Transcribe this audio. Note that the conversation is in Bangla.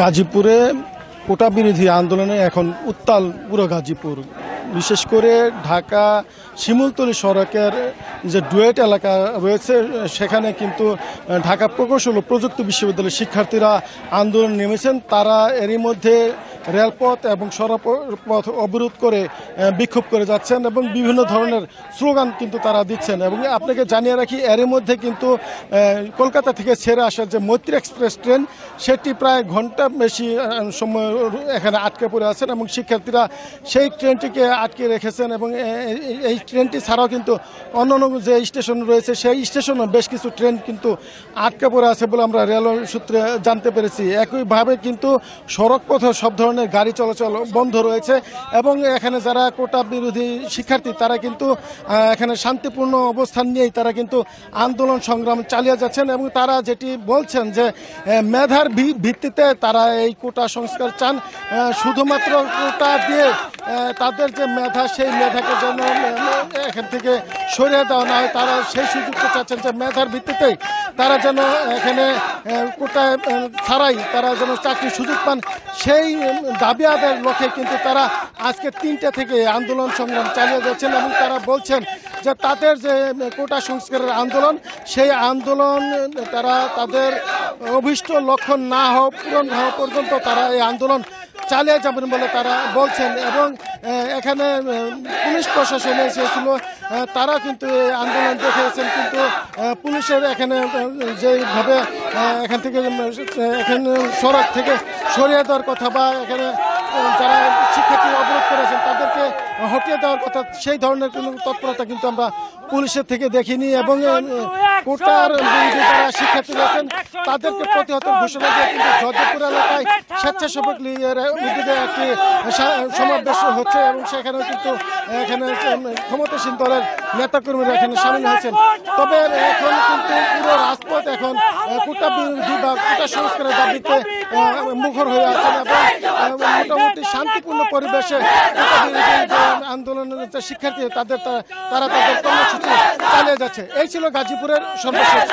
গাজীপুরে কোটা বিরোধী আন্দোলনে এখন উত্তাল পুরো গাজীপুর বিশেষ করে ঢাকা শিমুলতলি সড়কের যে ডুয়েট এলাকা রয়েছে সেখানে কিন্তু ঢাকা প্রকৌশল ও প্রযুক্তি বিশ্ববিদ্যালয়ের শিক্ষার্থীরা আন্দোলন নেমেছেন তারা এরই মধ্যে রেলপথ এবং সড়কপথ অবরোধ করে বিক্ষোভ করে যাচ্ছেন এবং বিভিন্ন ধরনের স্লোগান কিন্তু তারা দিচ্ছেন এবং আপনাকে জানিয়ে রাখি এরই মধ্যে কিন্তু কলকাতা থেকে ছেড়ে আসা যে মৈত্রী এক্সপ্রেস ট্রেন সেটি প্রায় ঘন্টা বেশি সময় এখানে আটকে পড়ে আছেন এবং শিক্ষার্থীরা সেই ট্রেনটিকে আটকে রেখেছেন এবং এই ট্রেনটি ছাড়াও কিন্তু অন্য যে স্টেশন রয়েছে সেই স্টেশনও বেশ কিছু ট্রেন কিন্তু আটকে পড়ে আছে বলে আমরা রেলওয়ে সূত্রে জানতে পেরেছি একইভাবে কিন্তু সড়কপথে সব ধরনের ধরনের গাড়ি চলাচল বন্ধ রয়েছে এবং এখানে যারা কোটা বিরোধী শিক্ষার্থী তারা কিন্তু এখানে শান্তিপূর্ণ অবস্থান নিয়েই তারা কিন্তু আন্দোলন সংগ্রাম চালিয়ে যাচ্ছেন এবং তারা যেটি বলছেন যে মেধার ভিত্তিতে তারা এই কোটা সংস্কার চান শুধুমাত্র কোটা দিয়ে তাদের যে মেধা সেই মেধাকে যেন এখান থেকে সরিয়ে দেওয়া না হয় তারা সেই সুযোগটা চাচ্ছেন যে মেধার ভিত্তিতেই তারা যেন এখানে কোটায় ছাড়াই তারা যেন চাকরির সুযোগ পান সেই দাবি আদায়ের লক্ষ্যে কিন্তু তারা আজকে তিনটা থেকে আন্দোলন সংগ্রাম চালিয়ে যাচ্ছেন এবং তারা বলছেন যে তাদের যে কোটা সংস্কারের আন্দোলন সেই আন্দোলন তারা তাদের অভিষ্ট লক্ষণ না হওয়া পূরণ হওয়া পর্যন্ত তারা এই আন্দোলন চালিয়ে যাবেন বলে তারা বলছেন এবং এখানে পুলিশ প্রশাসন এসেছিল তারা কিন্তু আন্দোলন দেখিয়েছেন কিন্তু পুলিশের এখানে যেভাবে এখান থেকে এখানে সড়ক থেকে সরিয়ে দেওয়ার কথা বা এখানে যারা শিক্ষার্থী অবরোধ করেছেন তাদেরকে হটিয়ে দেওয়ার কথা সেই ধরনের কোনো তৎপরতা কিন্তু আমরা পুলিশের থেকে দেখিনি এবং কোটার যারা শিক্ষার্থী রয়েছেন তাদেরকে প্রতিহত ঘোষণা দিয়ে কিন্তু জয়দেবপুর এলাকায় স্বেচ্ছাসেবক লীগের একটি সমাবেশ হচ্ছে এবং সেখানেও কিন্তু এখানে ক্ষমতাসীন দলের নেতাকর্মীরা এখানে সামিল হয়েছেন তবে এখন কিন্তু পুরো রাজপথ এখন কোটা দাবি এটা সংস্কারের দাবিতে মুখর হয়ে আছেন এবং মোটামুটি শান্তিপূর্ণ পরিবেশে আন্দোলনের যে শিক্ষার্থী তাদের তারা তাদের কর্মসূচি চালিয়ে যাচ্ছে এই ছিল গাজীপুরের সর্বশেষ